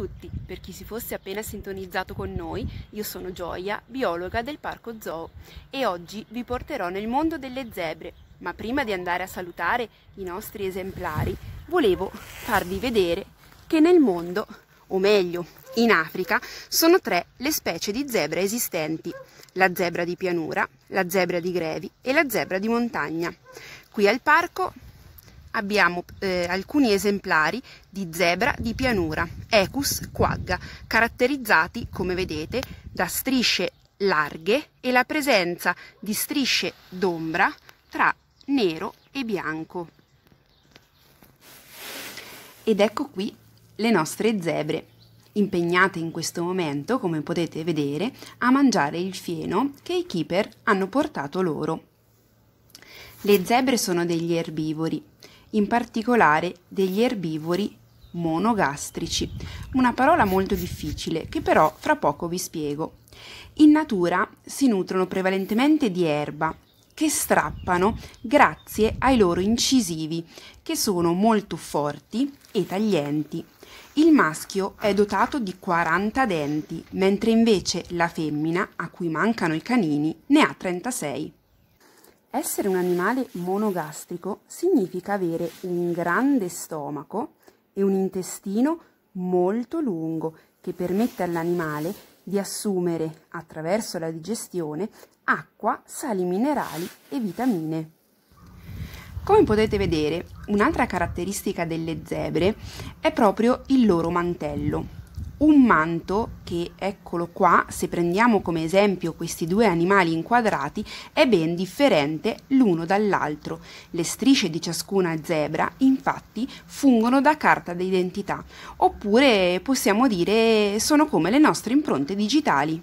tutti, per chi si fosse appena sintonizzato con noi, io sono Gioia, biologa del Parco Zoo e oggi vi porterò nel mondo delle zebre, ma prima di andare a salutare i nostri esemplari volevo farvi vedere che nel mondo, o meglio in Africa, sono tre le specie di zebra esistenti, la zebra di pianura, la zebra di grevi e la zebra di montagna. Qui al parco abbiamo eh, alcuni esemplari di zebra di pianura, Ecus quagga, caratterizzati, come vedete, da strisce larghe e la presenza di strisce d'ombra tra nero e bianco. Ed ecco qui le nostre zebre, impegnate in questo momento, come potete vedere, a mangiare il fieno che i keeper hanno portato loro. Le zebre sono degli erbivori in particolare degli erbivori monogastrici, una parola molto difficile che però fra poco vi spiego. In natura si nutrono prevalentemente di erba che strappano grazie ai loro incisivi che sono molto forti e taglienti. Il maschio è dotato di 40 denti, mentre invece la femmina, a cui mancano i canini, ne ha 36. Essere un animale monogastrico significa avere un grande stomaco e un intestino molto lungo che permette all'animale di assumere attraverso la digestione acqua, sali minerali e vitamine. Come potete vedere, un'altra caratteristica delle zebre è proprio il loro mantello, un manto che, eccolo qua, se prendiamo come esempio questi due animali inquadrati, è ben differente l'uno dall'altro. Le strisce di ciascuna zebra, infatti, fungono da carta d'identità, oppure possiamo dire sono come le nostre impronte digitali.